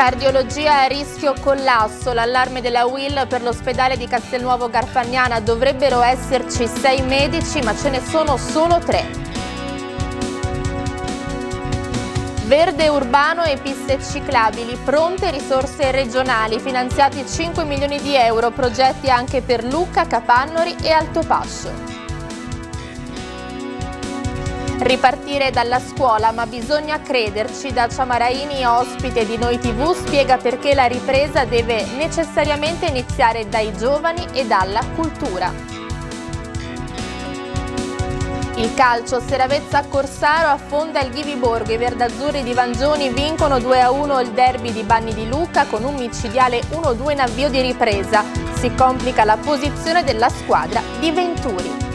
Cardiologia a rischio collasso, l'allarme della WIL per l'ospedale di Castelnuovo Garfagnana. Dovrebbero esserci sei medici ma ce ne sono solo tre. Verde urbano e piste ciclabili, pronte risorse regionali, finanziati 5 milioni di euro, progetti anche per Lucca, Capannori e Altopascio. Ripartire dalla scuola, ma bisogna crederci. Da Ciamaraini, ospite di Noi TV, spiega perché la ripresa deve necessariamente iniziare dai giovani e dalla cultura. Il calcio, Seravezza Corsaro affonda il Ghiviborgo, i verdazzurri di Vangioni vincono 2-1 il derby di Banni di Luca con un micidiale 1-2 in avvio di ripresa. Si complica la posizione della squadra di Venturi.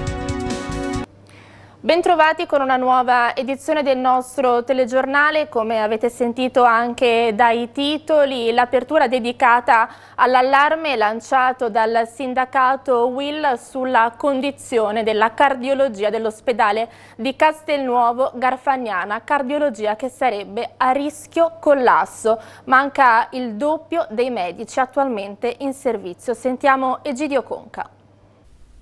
Bentrovati con una nuova edizione del nostro telegiornale, come avete sentito anche dai titoli, l'apertura dedicata all'allarme lanciato dal sindacato Will sulla condizione della cardiologia dell'ospedale di Castelnuovo Garfagnana, cardiologia che sarebbe a rischio collasso, manca il doppio dei medici attualmente in servizio. Sentiamo Egidio Conca.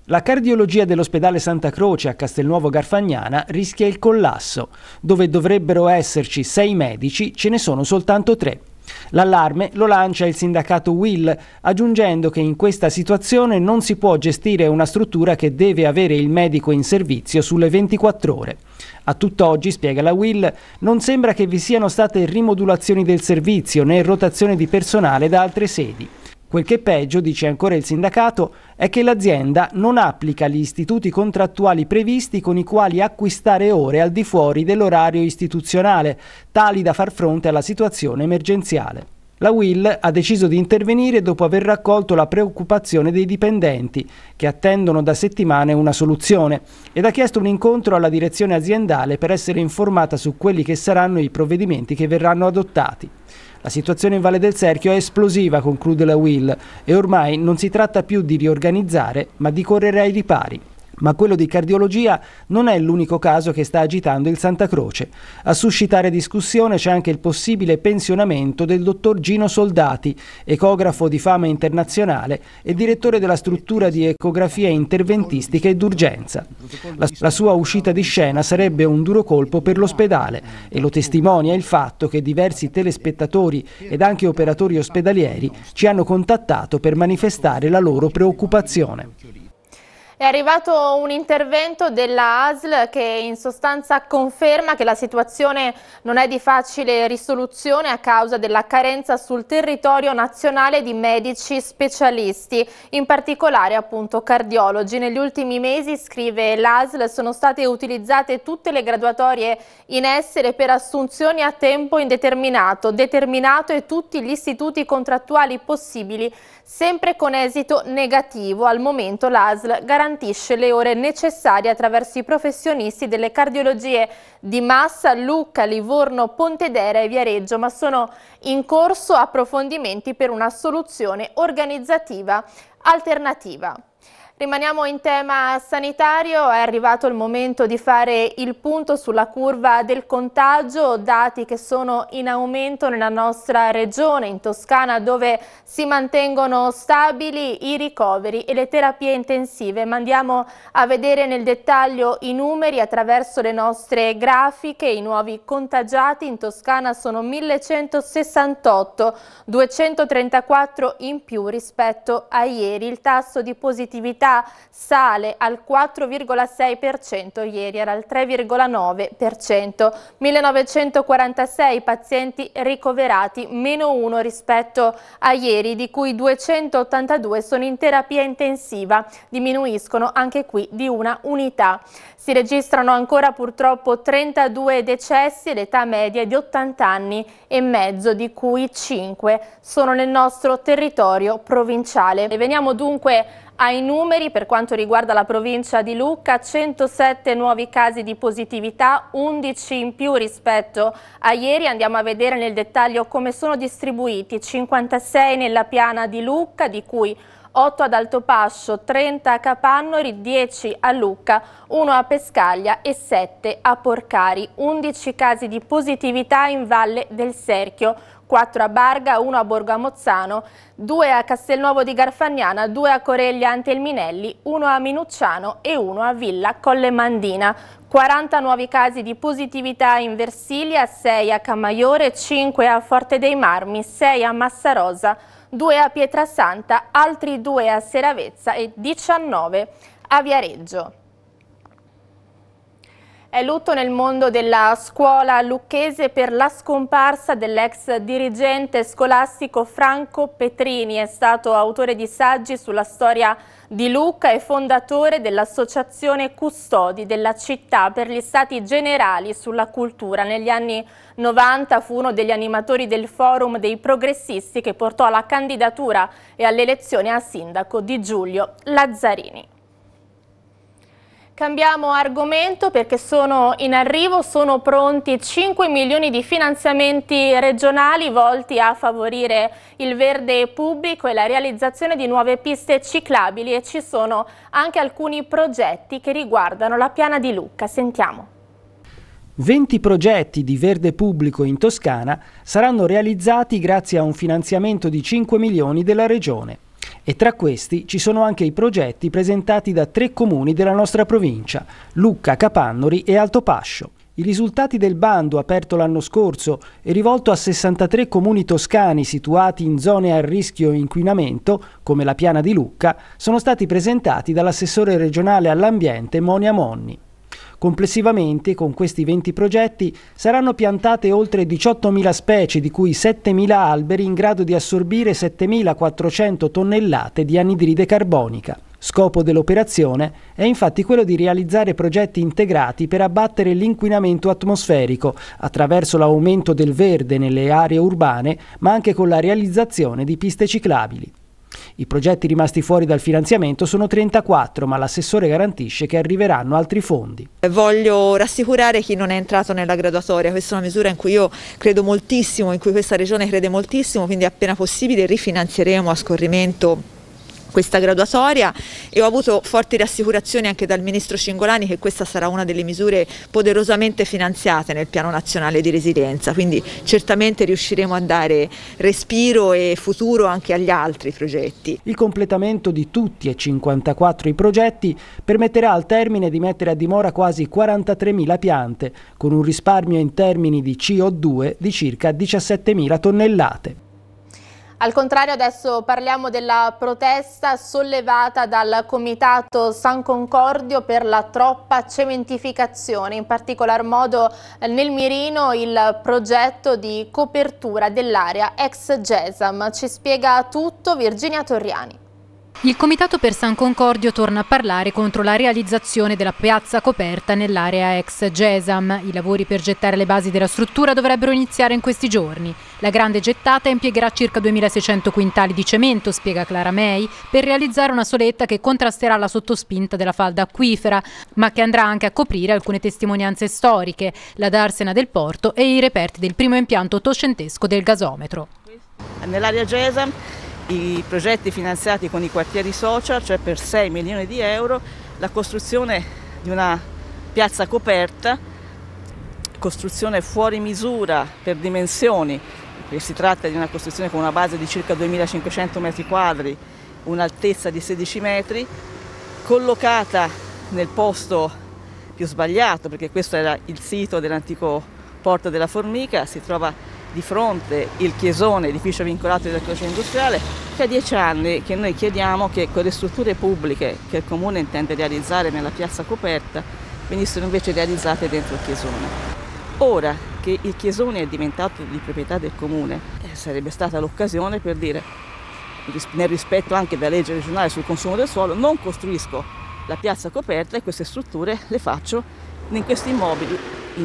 La cardiologia dell'ospedale Santa Croce a Castelnuovo Garfagnana rischia il collasso. Dove dovrebbero esserci sei medici, ce ne sono soltanto tre. L'allarme lo lancia il sindacato Will, aggiungendo che in questa situazione non si può gestire una struttura che deve avere il medico in servizio sulle 24 ore. A tutt'oggi, spiega la Will, non sembra che vi siano state rimodulazioni del servizio né rotazione di personale da altre sedi. Quel che è peggio, dice ancora il sindacato, è che l'azienda non applica gli istituti contrattuali previsti con i quali acquistare ore al di fuori dell'orario istituzionale, tali da far fronte alla situazione emergenziale. La Will ha deciso di intervenire dopo aver raccolto la preoccupazione dei dipendenti, che attendono da settimane una soluzione, ed ha chiesto un incontro alla direzione aziendale per essere informata su quelli che saranno i provvedimenti che verranno adottati. La situazione in Valle del Serchio è esplosiva, conclude la Will, e ormai non si tratta più di riorganizzare, ma di correre ai ripari. Ma quello di cardiologia non è l'unico caso che sta agitando il Santa Croce. A suscitare discussione c'è anche il possibile pensionamento del dottor Gino Soldati, ecografo di fama internazionale e direttore della struttura di ecografia interventistica e d'urgenza. La, la sua uscita di scena sarebbe un duro colpo per l'ospedale e lo testimonia il fatto che diversi telespettatori ed anche operatori ospedalieri ci hanno contattato per manifestare la loro preoccupazione. È arrivato un intervento della ASL che in sostanza conferma che la situazione non è di facile risoluzione a causa della carenza sul territorio nazionale di medici specialisti, in particolare appunto cardiologi. Negli ultimi mesi, scrive l'ASL, sono state utilizzate tutte le graduatorie in essere per assunzioni a tempo indeterminato, determinato e tutti gli istituti contrattuali possibili, sempre con esito negativo. Al momento l'ASL garantisce garantisce le ore necessarie attraverso i professionisti delle cardiologie di Massa, Lucca, Livorno, Pontedera e Viareggio, ma sono in corso approfondimenti per una soluzione organizzativa alternativa. Rimaniamo in tema sanitario, è arrivato il momento di fare il punto sulla curva del contagio, dati che sono in aumento nella nostra regione, in Toscana, dove si mantengono stabili i ricoveri e le terapie intensive. Ma andiamo a vedere nel dettaglio i numeri attraverso le nostre grafiche. I nuovi contagiati in Toscana sono 1168, 234 in più rispetto a ieri. Il tasso di positività mortalità sale al 4,6%, ieri era al 3,9%. 1946 pazienti ricoverati, meno uno rispetto a ieri, di cui 282 sono in terapia intensiva, diminuiscono anche qui di una unità. Si registrano ancora purtroppo 32 decessi ed età media di 80 anni e mezzo, di cui 5 sono nel nostro territorio provinciale. E veniamo dunque ai numeri, per quanto riguarda la provincia di Lucca, 107 nuovi casi di positività, 11 in più rispetto a ieri. Andiamo a vedere nel dettaglio come sono distribuiti. 56 nella piana di Lucca, di cui 8 ad Altopascio, 30 a Capannori, 10 a Lucca, 1 a Pescaglia e 7 a Porcari. 11 casi di positività in Valle del Serchio, 4 a Barga, 1 a Borgamozzano, 2 a Castelnuovo di Garfagnana, 2 a Coreglia Antelminelli, 1 a Minucciano e 1 a Villa Collemandina. 40 nuovi casi di positività in Versilia, 6 a Camaiore, 5 a Forte dei Marmi, 6 a Massarosa, 2 a Pietrasanta, altri 2 a Seravezza e 19 a Viareggio. È lutto nel mondo della scuola lucchese per la scomparsa dell'ex dirigente scolastico Franco Petrini. È stato autore di saggi sulla storia di Lucca e fondatore dell'Associazione Custodi della città per gli stati generali sulla cultura. Negli anni 90 fu uno degli animatori del forum dei progressisti che portò alla candidatura e alle elezioni a sindaco di Giulio Lazzarini. Cambiamo argomento perché sono in arrivo, sono pronti 5 milioni di finanziamenti regionali volti a favorire il verde pubblico e la realizzazione di nuove piste ciclabili e ci sono anche alcuni progetti che riguardano la piana di Lucca. Sentiamo. 20 progetti di verde pubblico in Toscana saranno realizzati grazie a un finanziamento di 5 milioni della Regione e tra questi ci sono anche i progetti presentati da tre comuni della nostra provincia, Lucca, Capannori e Altopascio. I risultati del bando aperto l'anno scorso e rivolto a 63 comuni toscani situati in zone a rischio inquinamento, come la piana di Lucca, sono stati presentati dall'assessore regionale all'ambiente Monia Monni. Complessivamente, con questi 20 progetti, saranno piantate oltre 18.000 specie, di cui 7.000 alberi in grado di assorbire 7.400 tonnellate di anidride carbonica. Scopo dell'operazione è infatti quello di realizzare progetti integrati per abbattere l'inquinamento atmosferico attraverso l'aumento del verde nelle aree urbane, ma anche con la realizzazione di piste ciclabili. I progetti rimasti fuori dal finanziamento sono 34, ma l'assessore garantisce che arriveranno altri fondi. Eh, voglio rassicurare chi non è entrato nella graduatoria, questa è una misura in cui io credo moltissimo, in cui questa regione crede moltissimo, quindi appena possibile rifinanzieremo a scorrimento questa graduatoria e ho avuto forti rassicurazioni anche dal Ministro Cingolani che questa sarà una delle misure poderosamente finanziate nel Piano Nazionale di Resilienza, quindi certamente riusciremo a dare respiro e futuro anche agli altri progetti. Il completamento di tutti e 54 i progetti permetterà al termine di mettere a dimora quasi 43.000 piante, con un risparmio in termini di CO2 di circa 17.000 tonnellate. Al contrario adesso parliamo della protesta sollevata dal Comitato San Concordio per la troppa cementificazione, in particolar modo eh, nel mirino il progetto di copertura dell'area ex GESAM. Ci spiega tutto Virginia Torriani. Il Comitato per San Concordio torna a parlare contro la realizzazione della piazza coperta nell'area ex GESAM. I lavori per gettare le basi della struttura dovrebbero iniziare in questi giorni. La grande gettata impiegherà circa 2600 quintali di cemento, spiega Clara May, per realizzare una soletta che contrasterà la sottospinta della falda acquifera, ma che andrà anche a coprire alcune testimonianze storiche, la darsena del porto e i reperti del primo impianto ottocentesco del gasometro. Nell'area GESAM i progetti finanziati con i quartieri social, cioè per 6 milioni di euro, la costruzione di una piazza coperta, costruzione fuori misura per dimensioni, perché si tratta di una costruzione con una base di circa 2500 metri quadri, un'altezza di 16 metri, collocata nel posto più sbagliato, perché questo era il sito dell'antico porto della Formica, si trova di fronte il chiesone edificio vincolato del croce industriale che a dieci anni che noi chiediamo che quelle strutture pubbliche che il comune intende realizzare nella piazza coperta venissero invece realizzate dentro il chiesone. Ora che il chiesone è diventato di proprietà del comune eh, sarebbe stata l'occasione per dire nel rispetto anche della legge regionale sul consumo del suolo non costruisco la piazza coperta e queste strutture le faccio in questi immobili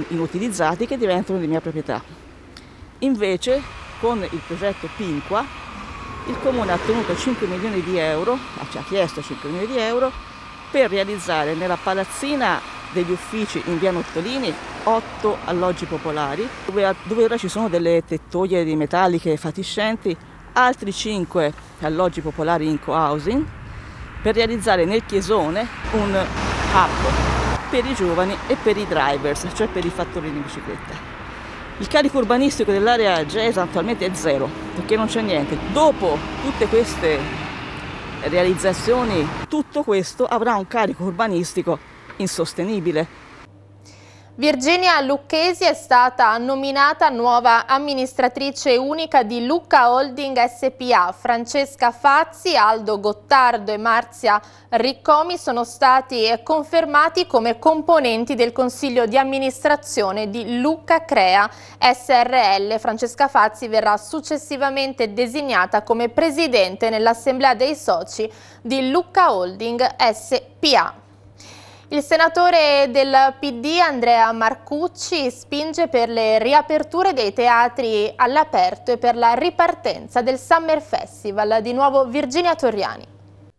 inutilizzati che diventano di mia proprietà. Invece con il progetto Pinqua il Comune ha ottenuto 5 milioni di euro, ci ha chiesto 5 milioni di euro, per realizzare nella palazzina degli uffici in via Nottolini 8 alloggi popolari, dove, dove ora ci sono delle tettoie di metalliche fatiscenti, altri 5 alloggi popolari in co-housing, per realizzare nel chiesone un hub per i giovani e per i drivers, cioè per i fattori in bicicletta. Il carico urbanistico dell'area Gesa attualmente è zero, perché non c'è niente. Dopo tutte queste realizzazioni, tutto questo avrà un carico urbanistico insostenibile. Virginia Lucchesi è stata nominata nuova amministratrice unica di Lucca Holding SPA. Francesca Fazzi, Aldo Gottardo e Marzia Riccomi sono stati confermati come componenti del consiglio di amministrazione di Lucca Crea SRL. Francesca Fazzi verrà successivamente designata come presidente nell'assemblea dei soci di Lucca Holding SPA. Il senatore del PD Andrea Marcucci spinge per le riaperture dei teatri all'aperto e per la ripartenza del Summer Festival. Di nuovo Virginia Torriani.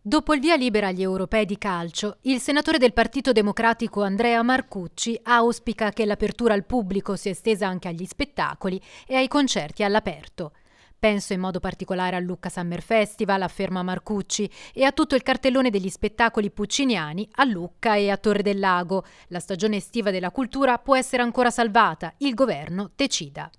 Dopo il via libera agli europei di calcio, il senatore del Partito Democratico Andrea Marcucci auspica che l'apertura al pubblico sia estesa anche agli spettacoli e ai concerti all'aperto. Penso in modo particolare al Lucca Summer Festival, a Ferma Marcucci e a tutto il cartellone degli spettacoli pucciniani a Lucca e a Torre del Lago. La stagione estiva della cultura può essere ancora salvata, il governo decida.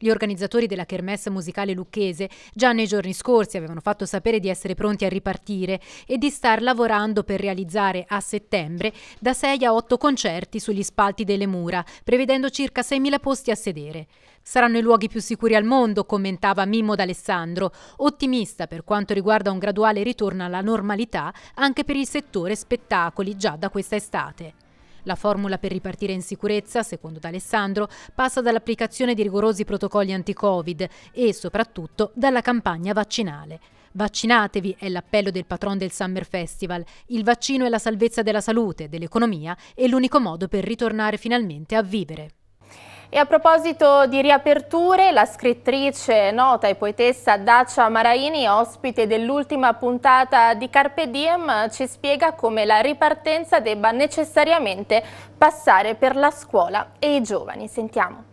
Gli organizzatori della Kermesse musicale lucchese già nei giorni scorsi avevano fatto sapere di essere pronti a ripartire e di star lavorando per realizzare a settembre da 6 a 8 concerti sugli spalti delle mura, prevedendo circa 6.000 posti a sedere. Saranno i luoghi più sicuri al mondo, commentava Mimmo D'Alessandro, ottimista per quanto riguarda un graduale ritorno alla normalità anche per il settore spettacoli già da questa estate. La formula per ripartire in sicurezza, secondo D'Alessandro, passa dall'applicazione di rigorosi protocolli anti-Covid e soprattutto dalla campagna vaccinale. Vaccinatevi è l'appello del patron del Summer Festival. Il vaccino è la salvezza della salute, dell'economia e l'unico modo per ritornare finalmente a vivere. E a proposito di riaperture, la scrittrice, nota e poetessa Dacia Maraini, ospite dell'ultima puntata di Carpe Diem, ci spiega come la ripartenza debba necessariamente passare per la scuola e i giovani. Sentiamo.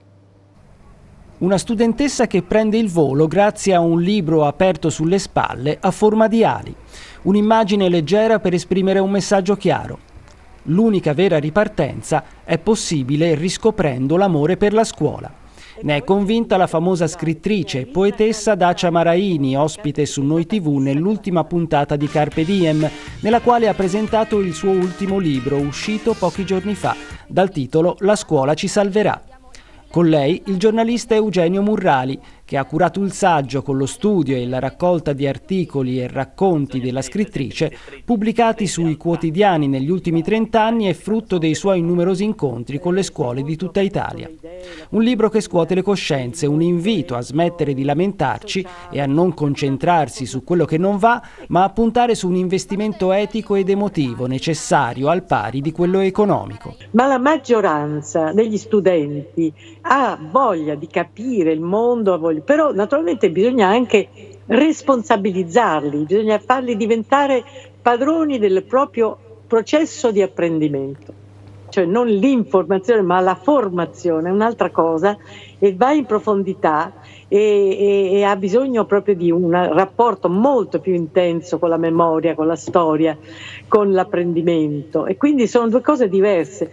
Una studentessa che prende il volo grazie a un libro aperto sulle spalle a forma di ali. Un'immagine leggera per esprimere un messaggio chiaro. L'unica vera ripartenza è possibile riscoprendo l'amore per la scuola. Ne è convinta la famosa scrittrice e poetessa Dacia Maraini, ospite su Noi TV nell'ultima puntata di Carpe Diem, nella quale ha presentato il suo ultimo libro, uscito pochi giorni fa, dal titolo La scuola ci salverà. Con lei il giornalista Eugenio Murrali, che ha curato il saggio con lo studio e la raccolta di articoli e racconti della scrittrice pubblicati sui quotidiani negli ultimi trent'anni e frutto dei suoi numerosi incontri con le scuole di tutta Italia. Un libro che scuote le coscienze, un invito a smettere di lamentarci e a non concentrarsi su quello che non va, ma a puntare su un investimento etico ed emotivo necessario al pari di quello economico. Ma la maggioranza degli studenti ha voglia di capire il mondo, ha voglia genitori, però naturalmente bisogna anche responsabilizzarli, bisogna farli diventare padroni del proprio processo di apprendimento, cioè non l'informazione ma la formazione, è un'altra cosa e va in profondità e, e, e ha bisogno proprio di un rapporto molto più intenso con la memoria, con la storia, con l'apprendimento e quindi sono due cose diverse,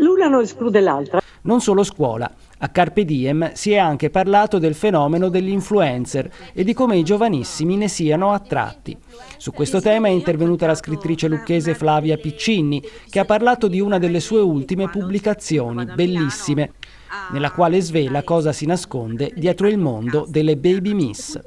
l'una non esclude l'altra. Non solo scuola, a Carpe Diem si è anche parlato del fenomeno degli influencer e di come i giovanissimi ne siano attratti. Su questo tema è intervenuta la scrittrice lucchese Flavia Piccinni, che ha parlato di una delle sue ultime pubblicazioni, bellissime, nella quale svela cosa si nasconde dietro il mondo delle baby miss.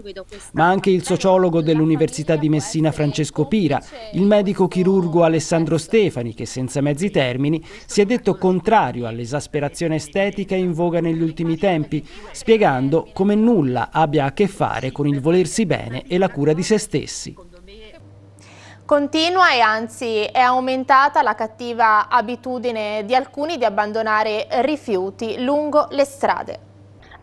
Ma anche il sociologo dell'Università di Messina Francesco Pira, il medico chirurgo Alessandro Stefani, che senza mezzi termini si è detto contrario all'esasperazione estetica in voga negli ultimi tempi, spiegando come nulla abbia a che fare con il volersi bene e la cura di se stessi. Continua e anzi è aumentata la cattiva abitudine di alcuni di abbandonare rifiuti lungo le strade.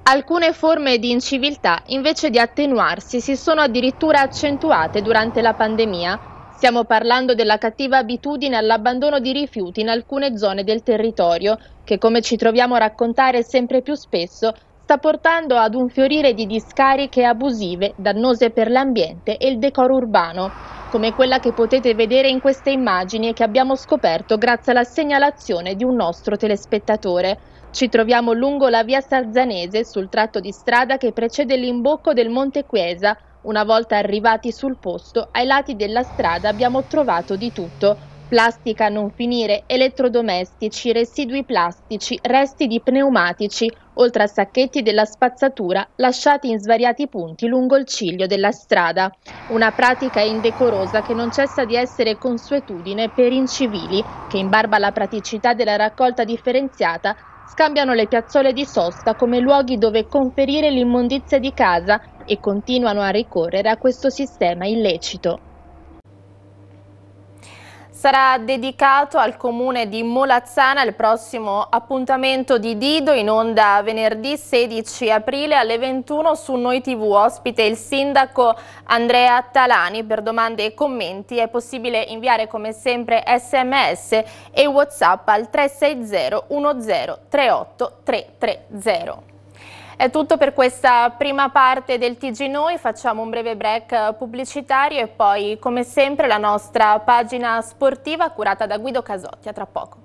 Alcune forme di inciviltà invece di attenuarsi si sono addirittura accentuate durante la pandemia. Stiamo parlando della cattiva abitudine all'abbandono di rifiuti in alcune zone del territorio che come ci troviamo a raccontare sempre più spesso sta portando ad un fiorire di discariche abusive, dannose per l'ambiente e il decoro urbano, come quella che potete vedere in queste immagini e che abbiamo scoperto grazie alla segnalazione di un nostro telespettatore. Ci troviamo lungo la via Sarzanese, sul tratto di strada che precede l'imbocco del Monte Chiesa. Una volta arrivati sul posto, ai lati della strada abbiamo trovato di tutto, Plastica a non finire, elettrodomestici, residui plastici, resti di pneumatici, oltre a sacchetti della spazzatura lasciati in svariati punti lungo il ciglio della strada. Una pratica indecorosa che non cessa di essere consuetudine per incivili che, in barba alla praticità della raccolta differenziata, scambiano le piazzole di sosta come luoghi dove conferire l'immondizia di casa e continuano a ricorrere a questo sistema illecito sarà dedicato al comune di Molazzana il prossimo appuntamento di Dido in onda venerdì 16 aprile alle 21 su Noi TV. Ospite il sindaco Andrea Talani. Per domande e commenti è possibile inviare come sempre sms e whatsapp al 360 10 38 330. È tutto per questa prima parte del TG Noi, facciamo un breve break eh, pubblicitario e poi come sempre la nostra pagina sportiva curata da Guido Casotti. A tra poco.